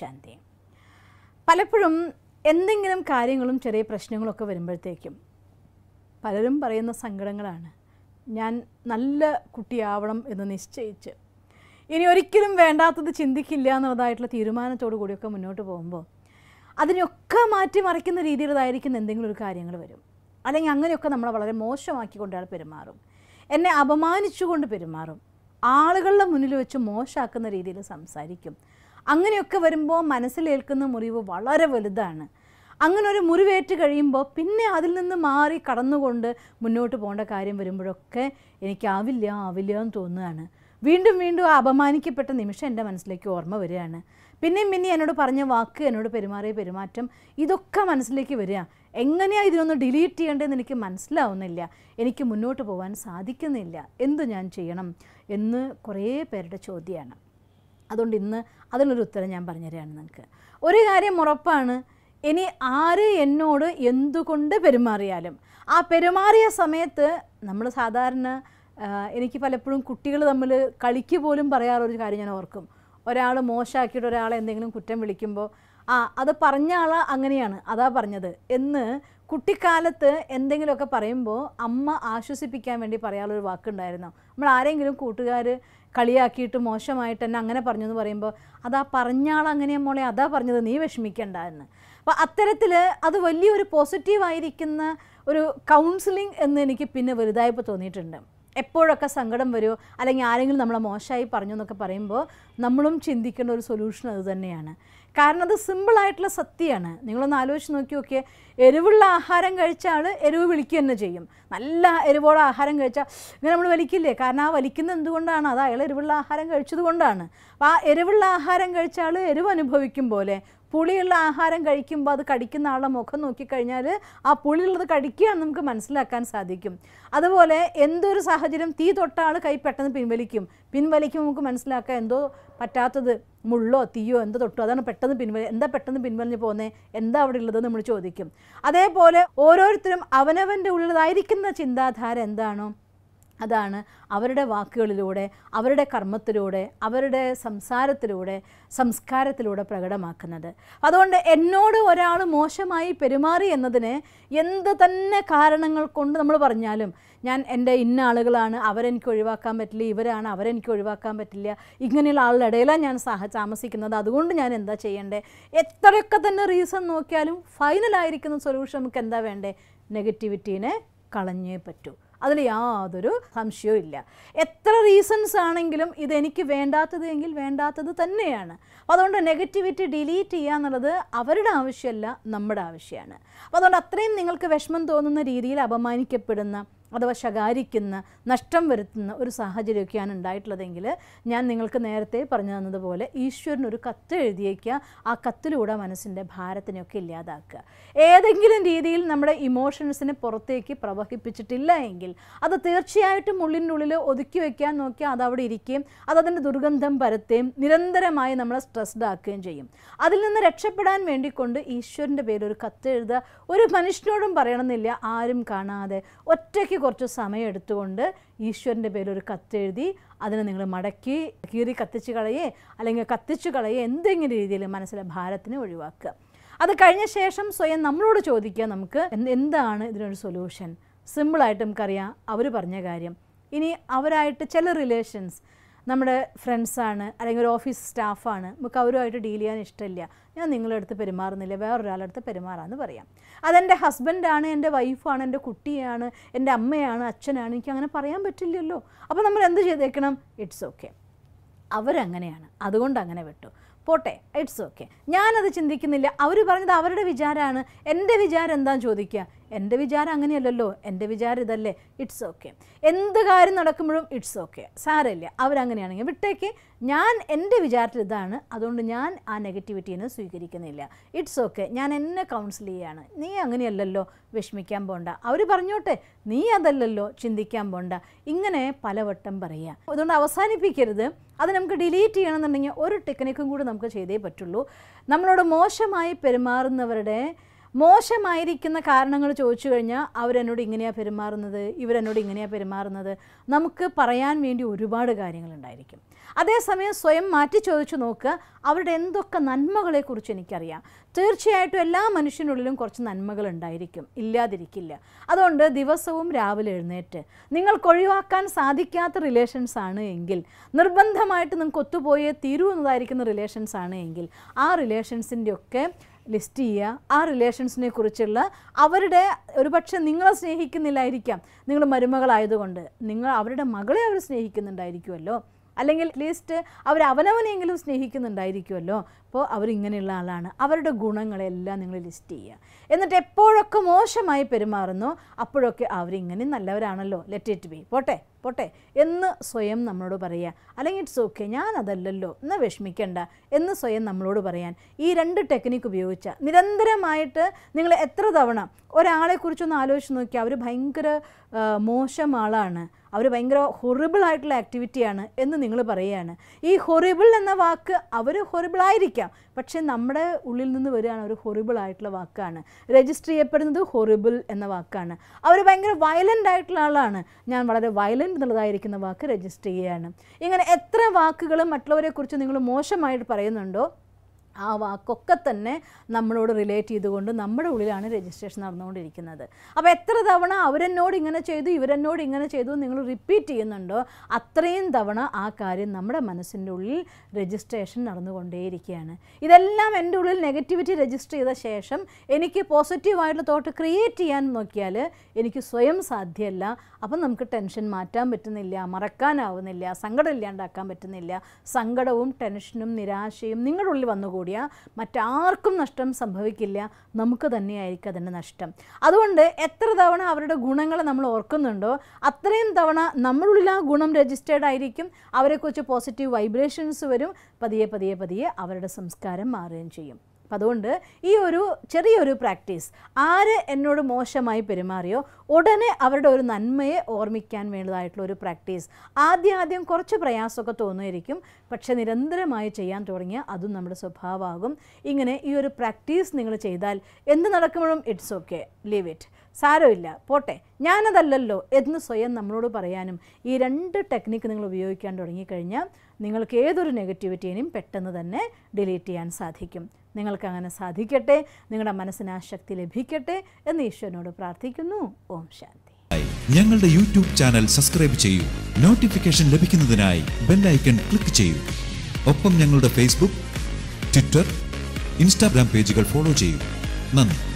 ശാന്തി പലപ്പോഴും എന്തെങ്കിലും കാര്യങ്ങളും ചെറിയ പ്രശ്നങ്ങളൊക്കെ വരുമ്പോഴത്തേക്കും പലരും പറയുന്ന സങ്കടങ്ങളാണ് ഞാൻ നല്ല കുട്ടിയാവണം എന്ന് നിശ്ചയിച്ച് ഇനി ഒരിക്കലും വേണ്ടാത്തത് ചിന്തിക്കില്ല എന്നുള്ളതായിട്ടുള്ള തീരുമാനത്തോടു കൂടിയൊക്കെ മുന്നോട്ട് പോകുമ്പോൾ അതിനൊക്കെ മറിക്കുന്ന രീതിയിലതായിരിക്കുന്ന എന്തെങ്കിലും ഒരു കാര്യങ്ങൾ വരും അല്ലെങ്കിൽ അങ്ങനെയൊക്കെ നമ്മളെ വളരെ മോശമാക്കിക്കൊണ്ട് അയാൾ പെരുമാറും എന്നെ അപമാനിച്ചുകൊണ്ട് പെരുമാറും ആളുകളുടെ മുന്നിൽ വെച്ച് മോശമാക്കുന്ന രീതിയിൽ സംസാരിക്കും അങ്ങനെയൊക്കെ വരുമ്പോൾ മനസ്സിലേൽക്കുന്ന മുറിവ് വളരെ വലുതാണ് അങ്ങനെ ഒരു മുറിവേറ്റ് കഴിയുമ്പോൾ പിന്നെ അതിൽ നിന്ന് മാറി കടന്നുകൊണ്ട് മുന്നോട്ട് പോകേണ്ട കാര്യം വരുമ്പോഴൊക്കെ എനിക്കാവില്ല ആവില്ല എന്ന് തോന്നുകയാണ് വീണ്ടും വീണ്ടും അപമാനിക്കപ്പെട്ട നിമിഷം എൻ്റെ മനസ്സിലേക്ക് ഓർമ്മ വരികയാണ് പിന്നെയും പിന്നെ എന്നോട് പറഞ്ഞ വാക്ക് എന്നോട് പെരുമാറിയ പെരുമാറ്റം ഇതൊക്കെ മനസ്സിലേക്ക് വരിക എങ്ങനെയാണ് ഇതിനൊന്ന് ഡിലീറ്റ് ചെയ്യേണ്ടതെന്ന് എനിക്ക് മനസ്സിലാവുന്നില്ല എനിക്ക് മുന്നോട്ട് പോകാൻ സാധിക്കുന്നില്ല എന്തു ഞാൻ ചെയ്യണം എന്ന് കുറേ പേരുടെ ചോദ്യമാണ് അതുകൊണ്ട് ഇന്ന് അതിനൊരു ഉത്തരം ഞാൻ പറഞ്ഞുതരാണ് നിങ്ങൾക്ക് ഒരു കാര്യം ഉറപ്പാണ് ഇനി ആര് എന്നോട് എന്തുകൊണ്ട് പെരുമാറിയാലും ആ പെരുമാറിയ സമയത്ത് നമ്മൾ സാധാരണ എനിക്ക് പലപ്പോഴും കുട്ടികൾ തമ്മിൽ കളിക്ക് പോലും പറയാറൊരു കാര്യം ഞാൻ ഓർക്കും ഒരാൾ മോശമാക്കിയിട്ട് ഒരാളെ എന്തെങ്കിലും കുറ്റം വിളിക്കുമ്പോൾ ആ അത് പറഞ്ഞ ആൾ അങ്ങനെയാണ് അതാ പറഞ്ഞത് എന്ന് കുട്ടിക്കാലത്ത് എന്തെങ്കിലുമൊക്കെ പറയുമ്പോൾ അമ്മ ആശ്വസിപ്പിക്കാൻ വേണ്ടി പറയാനുള്ളൊരു വാക്കുണ്ടായിരുന്നു നമ്മൾ ആരെങ്കിലും കൂട്ടുകാർ കളിയാക്കിയിട്ട് മോശമായിട്ട് എന്നെ അങ്ങനെ പറഞ്ഞു എന്ന് പറയുമ്പോൾ അതാ പറഞ്ഞ മോളെ അതാ പറഞ്ഞത് നീ വിഷമിക്കണ്ട എന്ന് അപ്പോൾ അത്തരത്തിൽ അത് വലിയൊരു പോസിറ്റീവായിരിക്കുന്ന ഒരു കൗൺസിലിംഗ് എന്ന് എനിക്ക് പിന്നെ വലുതായപ്പോൾ തോന്നിയിട്ടുണ്ട് എപ്പോഴൊക്കെ സങ്കടം വരുമോ അല്ലെങ്കിൽ ആരെങ്കിലും നമ്മളെ മോശമായി പറഞ്ഞു എന്നൊക്കെ പറയുമ്പോൾ നമ്മളും ചിന്തിക്കേണ്ട ഒരു സൊല്യൂഷൻ അത് തന്നെയാണ് കാരണം അത് സിമ്പിളായിട്ടുള്ള സത്യമാണ് നിങ്ങളൊന്ന് ആലോചിച്ച് നോക്കി നോക്കിയേ എരിവുള്ള ആഹാരം കഴിച്ചാൽ എരിവ് വിളിക്കുക തന്നെ ചെയ്യും നല്ല എരിവോടെ ആഹാരം കഴിച്ചാൽ ഇങ്ങനെ നമ്മൾ വലിക്കില്ലേ കാരണം ആ വലിക്കുന്നത് എന്തുകൊണ്ടാണ് അത് അയാൾ എരിവുള്ള ആഹാരം കഴിച്ചത് കൊണ്ടാണ് അപ്പോൾ ആ എരിവുള്ള ആഹാരം കഴിച്ചാൽ എരിവ് അനുഭവിക്കും പോലെ പുളിയുള്ള ആഹാരം കഴിക്കുമ്പോൾ അത് കടിക്കുന്ന ആളുടെ മുഖം നോക്കിക്കഴിഞ്ഞാൽ ആ പുളിയുള്ളത് എന്ന് നമുക്ക് മനസ്സിലാക്കാൻ സാധിക്കും അതുപോലെ എന്തൊരു സാഹചര്യം തീ തൊട്ട ആൾ കൈ പെട്ടെന്ന് പിൻവലിക്കും പിൻവലിക്കുമ്പോൾ നമുക്ക് മനസ്സിലാക്കാം എന്തോ പറ്റാത്തത് മുള്ളോ തീയോ എന്തോ തൊട്ടോ അതാണ് പെട്ടെന്ന് പിൻവലി എന്താ പെട്ടെന്ന് പിൻവലിഞ്ഞ് പോകുന്നത് എന്താ അവിടെ ഉള്ളത് നമ്മൾ ചോദിക്കും അതേപോലെ ഓരോരുത്തരും അവനവൻ്റെ ഉള്ളിലായിരിക്കുന്ന ചിന്താധാര എന്താണോ അതാണ് അവരുടെ വാക്കുകളിലൂടെ അവരുടെ കർമ്മത്തിലൂടെ അവരുടെ സംസാരത്തിലൂടെ സംസ്കാരത്തിലൂടെ പ്രകടമാക്കുന്നത് അതുകൊണ്ട് എന്നോട് ഒരാൾ മോശമായി പെരുമാറി എന്നതിന് എന്ത് തന്നെ കാരണങ്ങൾ കൊണ്ട് നമ്മൾ പറഞ്ഞാലും ഞാൻ എൻ്റെ ഇന്ന ആളുകളാണ് അവരെനിക്ക് ഒഴിവാക്കാൻ പറ്റില്ല ഇവരാണ് അവരെനിക്ക് ഒഴിവാക്കാൻ പറ്റില്ല ഇങ്ങനെയുള്ള ആളുടെ ഇടയിലാണ് ഞാൻ സഹ താമസിക്കുന്നത് അതുകൊണ്ട് ഞാൻ എന്താ ചെയ്യേണ്ടേ എത്രയൊക്കെ തന്നെ റീസൺ നോക്കിയാലും ഫൈനലായിരിക്കുന്ന സൊല്യൂഷൻ നമുക്ക് എന്താ വേണ്ടേ നെഗറ്റിവിറ്റീനെ കളഞ്ഞേ പറ്റൂ അതിൽ യാതൊരു സംശയവും ഇല്ല എത്ര റീസൺസ് ആണെങ്കിലും ഇതെനിക്ക് വേണ്ടാത്തത് എങ്കിൽ വേണ്ടാത്തത് തന്നെയാണ് അപ്പോൾ അതുകൊണ്ട് നെഗറ്റിവിറ്റി ഡിലീറ്റ് ചെയ്യുക എന്നുള്ളത് അവരുടെ ആവശ്യമല്ല നമ്മുടെ ആവശ്യമാണ് അപ്പോൾ അതുകൊണ്ട് അത്രയും നിങ്ങൾക്ക് വിഷമം തോന്നുന്ന രീതിയിൽ അപമാനിക്കപ്പെടുന്ന അഥവാ ശകാരിക്കുന്ന നഷ്ടം വരുത്തുന്ന ഒരു സാഹചര്യമൊക്കെയാണ് ഉണ്ടായിട്ടുള്ളതെങ്കിൽ ഞാൻ നിങ്ങൾക്ക് നേരത്തെ പറഞ്ഞു തന്നതുപോലെ ഈശ്വരനൊരു കത്ത് എഴുതിയേക്കുക ആ കത്തിലൂടെ മനസ്സിൻ്റെ ഭാരത്തിനെയൊക്കെ ഇല്ലാതാക്കുക ഏതെങ്കിലും രീതിയിൽ നമ്മുടെ ഇമോഷൻസിനെ പുറത്തേക്ക് പ്രവഹിപ്പിച്ചിട്ടില്ല എങ്കിൽ അത് തീർച്ചയായിട്ടും ഉള്ളിനുള്ളിൽ ഒതുക്കി വയ്ക്കാൻ നോക്കിയാൽ അതവിടെ ഇരിക്കുകയും അതതിൻ്റെ ദുർഗന്ധം പരത്തുകയും നിരന്തരമായി നമ്മളെ സ്ട്രെസ്ഡ് ആക്കുകയും ചെയ്യും അതിൽ നിന്ന് രക്ഷപ്പെടാൻ വേണ്ടിക്കൊണ്ട് ഈശ്വരൻ്റെ പേരൊരു കത്ത് എഴുതുക ഒരു മനുഷ്യനോടും പറയണമെന്നില്ല ആരും കാണാതെ ഒറ്റയ്ക്ക് കുറച്ച് സമയം എടുത്തുകൊണ്ട് ഈശ്വരൻ്റെ പേരിൽ ഒരു കത്തെഴുതി അതിനെ നിങ്ങൾ മടക്കി കീറി കത്തിച്ച് കളയേ അല്ലെങ്കിൽ കത്തിച്ച് കളയേ എന്തെങ്കിലും രീതിയിൽ മനസ്സിലെ ഭാരത്തിനെ ഒഴിവാക്കുക അത് കഴിഞ്ഞ ശേഷം സ്വയം നമ്മളോട് ചോദിക്കുക നമുക്ക് എന്താണ് ഇതിനൊരു സൊല്യൂഷൻ സിമ്പിളായിട്ട് നമുക്കറിയാം അവർ പറഞ്ഞ കാര്യം ഇനി അവരായിട്ട് ചില റിലേഷൻസ് നമ്മുടെ ഫ്രണ്ട്സാണ് അല്ലെങ്കിൽ ഒരു ഓഫീസ് സ്റ്റാഫാണ് നമുക്ക് അവരുമായിട്ട് ഡീൽ ചെയ്യാൻ ഇഷ്ടമില്ല ഞാൻ നിങ്ങളുടെ അടുത്ത് പെരുമാറുന്നില്ല വേറൊരാളുടെ അടുത്ത് പെരുമാറാമെന്ന് പറയാം അതെൻ്റെ ഹസ്ബൻഡാണ് എൻ്റെ വൈഫാണ് എൻ്റെ കുട്ടിയാണ് എൻ്റെ അമ്മയാണ് അച്ഛനാണ് എനിക്ക് അങ്ങനെ പറയാൻ പറ്റില്ലല്ലോ അപ്പോൾ നമ്മൾ എന്ത് ചെയ്തേക്കണം ഇറ്റ്സ് ഓക്കെ അവരങ്ങനെയാണ് അതുകൊണ്ട് അങ്ങനെ വിട്ടു പോട്ടെ ഇറ്റ്സ് ഓക്കെ ഞാനത് ചിന്തിക്കുന്നില്ല അവർ പറഞ്ഞത് അവരുടെ വിചാരമാണ് എൻ്റെ വിചാരം എന്താണെന്ന് ചോദിക്കുക എൻ്റെ വിചാരം അങ്ങനെയല്ലല്ലോ എൻ്റെ വിചാരം ഇതല്ലേ ഇറ്റ്സ് ഓക്കെ എന്ത് കാര്യം നടക്കുമ്പോഴും ഇറ്റ്സ് ഓക്കെ സാരമില്ല അവരങ്ങനെയാണെങ്കിൽ വിട്ടേക്ക് ഞാൻ എൻ്റെ വിചാരത്തിൽ ഇതാണ് അതുകൊണ്ട് ഞാൻ ആ നെഗറ്റിവിറ്റീനെ സ്വീകരിക്കുന്നില്ല ഇറ്റ്സ് ഓക്കെ ഞാൻ എന്നെ കൗൺസിൽ ചെയ്യാണ് നീ അങ്ങനെയല്ലല്ലോ വിഷമിക്കാൻ പോണ്ട അവർ പറഞ്ഞോട്ടെ നീ അതല്ലല്ലോ ചിന്തിക്കാൻ പോണ്ട ഇങ്ങനെ പലവട്ടം പറയുക അതുകൊണ്ട് അവസാനിപ്പിക്കരുത് അത് നമുക്ക് ഡിലീറ്റ് ചെയ്യണമെന്നുണ്ടെങ്കിൽ ഒരു ടെക്നിക്കും കൂടി നമുക്ക് ചെയ്തേ പറ്റുള്ളൂ നമ്മളോട് മോശമായി പെരുമാറുന്നവരുടെ മോശമായിരിക്കുന്ന കാരണങ്ങൾ ചോദിച്ചു കഴിഞ്ഞാൽ അവരെന്നോട് ഇങ്ങനെയാണ് പെരുമാറുന്നത് ഇവരെന്നോട് ഇങ്ങനെയാണ് പെരുമാറുന്നത് നമുക്ക് പറയാൻ വേണ്ടി ഒരുപാട് കാര്യങ്ങളുണ്ടായിരിക്കും അതേസമയം സ്വയം മാറ്റി ചോദിച്ചു നോക്കുക അവരുടെ എന്തൊക്കെ നന്മകളെക്കുറിച്ച് എനിക്കറിയാം തീർച്ചയായിട്ടും എല്ലാ മനുഷ്യനുള്ളിലും കുറച്ച് നന്മകൾ ഉണ്ടായിരിക്കും ഇല്ലാതിരിക്കില്ല അതുകൊണ്ട് ദിവസവും രാവിലെ എഴുന്നേറ്റ് നിങ്ങൾക്ക് ഒഴിവാക്കാൻ സാധിക്കാത്ത റിലേഷൻസ് ആണ് എങ്കിൽ നിർബന്ധമായിട്ട് നിങ്ങൾക്ക് ഒത്തുപോയേ തീരൂ എന്നതായിരിക്കുന്ന റിലേഷൻസ് ആണ് എങ്കിൽ ആ റിലേഷൻസിൻ്റെയൊക്കെ ഒക്കെ ലിസ്റ്റ് ചെയ്യുക ആ റിലേഷൻസിനെ കുറിച്ചുള്ള അവരുടെ ഒരുപക്ഷെ നിങ്ങളെ സ്നേഹിക്കുന്നില്ലായിരിക്കാം നിങ്ങൾ മരുമകളായതുകൊണ്ട് നിങ്ങൾ അവരുടെ മകളെ അവർ സ്നേഹിക്കുന്നുണ്ടായിരിക്കുമല്ലോ അല്ലെങ്കിൽ അറ്റ്ലീസ്റ്റ് അവർ അവനവനെങ്കിലും സ്നേഹിക്കുന്നുണ്ടായിരിക്കുമല്ലോ അപ്പോൾ അവരിങ്ങനെയുള്ള ആളാണ് അവരുടെ ഗുണങ്ങളെല്ലാം നിങ്ങൾ ലിസ്റ്റ് ചെയ്യുക എന്നിട്ട് എപ്പോഴൊക്കെ മോശമായി പെരുമാറുന്നു അപ്പോഴൊക്കെ അവരിങ്ങനെ നല്ലവരാണല്ലോ ലെറ്റ് ഇറ്റ് ബി പോട്ടെ പോട്ടെ എന്ന് സ്വയം നമ്മളോട് പറയുക അല്ലെങ്കിൽ ഇറ്റ്സ് ഓക്കെ ഞാനതല്ലല്ലോ എന്ന് വിഷമിക്കേണ്ട എന്ന് സ്വയം നമ്മളോട് പറയാൻ ഈ രണ്ട് ടെക്നിക്ക് ഉപയോഗിച്ച നിരന്തരമായിട്ട് നിങ്ങൾ എത്ര തവണ ഒരാളെക്കുറിച്ചൊന്ന് ആലോചിച്ച് നോക്കിയാൽ അവർ ഭയങ്കര മോശം ആളാണ് അവർ ഭയങ്കര ഹൊറിബിൾ ആയിട്ടുള്ള ആക്ടിവിറ്റിയാണ് എന്ന് നിങ്ങൾ പറയുകയാണ് ഈ ഹൊറിബിൾ എന്ന വാക്ക് അവർ ഹൊറിബിൾ ആയിരിക്കാം പക്ഷേ നമ്മുടെ ഉള്ളിൽ നിന്ന് വരികയാണ് ഒരു ഹൊറിബിൾ ആയിട്ടുള്ള വാക്കാണ് രജിസ്റ്റർ ചെയ്യപ്പെടുന്നത് ഹൊറിബിൾ എന്ന വാക്കാണ് അവർ ഭയങ്കര വയലൻ്റ് ആയിട്ടുള്ള ആളാണ് ഞാൻ വളരെ വയലൻ്റ് എന്നുള്ളതായിരിക്കുന്ന വാക്ക് രജിസ്റ്റർ ചെയ്യുകയാണ് ഇങ്ങനെ എത്ര വാക്കുകളും മറ്റുള്ളവരെക്കുറിച്ച് നിങ്ങൾ മോശമായിട്ട് പറയുന്നുണ്ടോ ആ വാക്കൊക്കെ തന്നെ നമ്മളോട് റിലേറ്റ് ചെയ്തുകൊണ്ട് നമ്മുടെ ഉള്ളിലാണ് രജിസ്ട്രേഷൻ നടന്നുകൊണ്ടിരിക്കുന്നത് അപ്പോൾ എത്ര തവണ അവരെന്നോട് ഇങ്ങനെ ചെയ്തു ഇവരെന്നോട് ഇങ്ങനെ ചെയ്തു നിങ്ങൾ റിപ്പീറ്റ് ചെയ്യുന്നുണ്ടോ അത്രയും തവണ ആ കാര്യം നമ്മുടെ മനസ്സിൻ്റെ ഉള്ളിൽ രജിസ്ട്രേഷൻ നടന്നുകൊണ്ടേയിരിക്കുകയാണ് ഇതെല്ലാം എൻ്റെ ഉള്ളിൽ നെഗറ്റിവിറ്റി രജിസ്റ്റർ ചെയ്ത ശേഷം എനിക്ക് പോസിറ്റീവായിട്ടുള്ള തോട്ട് ക്രിയേറ്റ് ചെയ്യാൻ നോക്കിയാൽ എനിക്ക് സ്വയം സാധ്യമല്ല അപ്പം നമുക്ക് ടെൻഷൻ മാറ്റാൻ പറ്റുന്നില്ല മറക്കാനാവുന്നില്ല സങ്കടം ഇല്ലാണ്ടാക്കാൻ പറ്റുന്നില്ല സങ്കടവും ടെൻഷനും നിരാശയും നിങ്ങളുടെ ഉള്ളിൽ വന്നുകൂടും കൂടിയ മറ്റാർക്കും നഷ്ടം സംഭവിക്കില്ല നമുക്ക് തന്നെയായിരിക്കും അതിൻ്റെ നഷ്ടം അതുകൊണ്ട് എത്ര തവണ അവരുടെ ഗുണങ്ങൾ നമ്മൾ ഓർക്കുന്നുണ്ടോ അത്രയും തവണ നമ്മളുള്ള ആ ഗുണം രജിസ്റ്റേർഡ് ആയിരിക്കും അവരെക്കുറിച്ച് പോസിറ്റീവ് വൈബ്രേഷൻസ് വരും പതിയെ പതിയെ പതിയെ അവരുടെ സംസ്കാരം മാറുകയും ചെയ്യും അപ്പം അതുകൊണ്ട് ഈ ഒരു ചെറിയൊരു പ്രാക്ടീസ് ആര് എന്നോട് മോശമായി പെരുമാറിയോ ഉടനെ അവരുടെ ഒരു നന്മയെ ഓർമ്മിക്കാൻ വേണ്ടതായിട്ടുള്ള ഒരു പ്രാക്ടീസ് ആദ്യം ആദ്യം കുറച്ച് പ്രയാസമൊക്കെ തോന്നുമായിരിക്കും പക്ഷേ നിരന്തരമായി ചെയ്യാൻ തുടങ്ങിയ അതും നമ്മുടെ സ്വഭാവമാകും ഇങ്ങനെ ഈ ഒരു പ്രാക്ടീസ് നിങ്ങൾ ചെയ്താൽ എന്ത് നടക്കുമ്പോഴും ഇറ്റ്സ് ഓക്കെ ലീവ് ഇറ്റ് സാരമില്ല പോട്ടെ ഞാനതല്ലല്ലോ എന്ന് സ്വയം നമ്മളോട് പറയാനും ഈ രണ്ട് ടെക്നിക്ക് നിങ്ങൾ ഉപയോഗിക്കാൻ തുടങ്ങിക്കഴിഞ്ഞാൽ നിങ്ങൾക്ക് ഏതൊരു നെഗറ്റിവിറ്റീനെയും പെട്ടെന്ന് തന്നെ ഡിലീറ്റ് ചെയ്യാൻ സാധിക്കും നിങ്ങൾക്ക് അങ്ങനെ സാധിക്കട്ടെ നിങ്ങളുടെ മനസ്സിന് ആ ശക്തി ലഭിക്കട്ടെ എന്ന് ഈശ്വരനോട് പ്രാർത്ഥിക്കുന്നു ഓം ശാന്തി ഞങ്ങളുടെ യൂട്യൂബ് ചാനൽ സബ്സ്ക്രൈബ് ചെയ്യൂ നോട്ടിഫിക്കേഷൻ ലഭിക്കുന്നതിനായി ബെല്ലൈക്കൺ ക്ലിക്ക് ചെയ്യൂ ഒപ്പം ഞങ്ങളുടെ ഫേസ്ബുക്ക് ട്വിറ്റർ ഇൻസ്റ്റാഗ്രാം പേജുകൾ ഫോളോ ചെയ്യൂ നന്ദി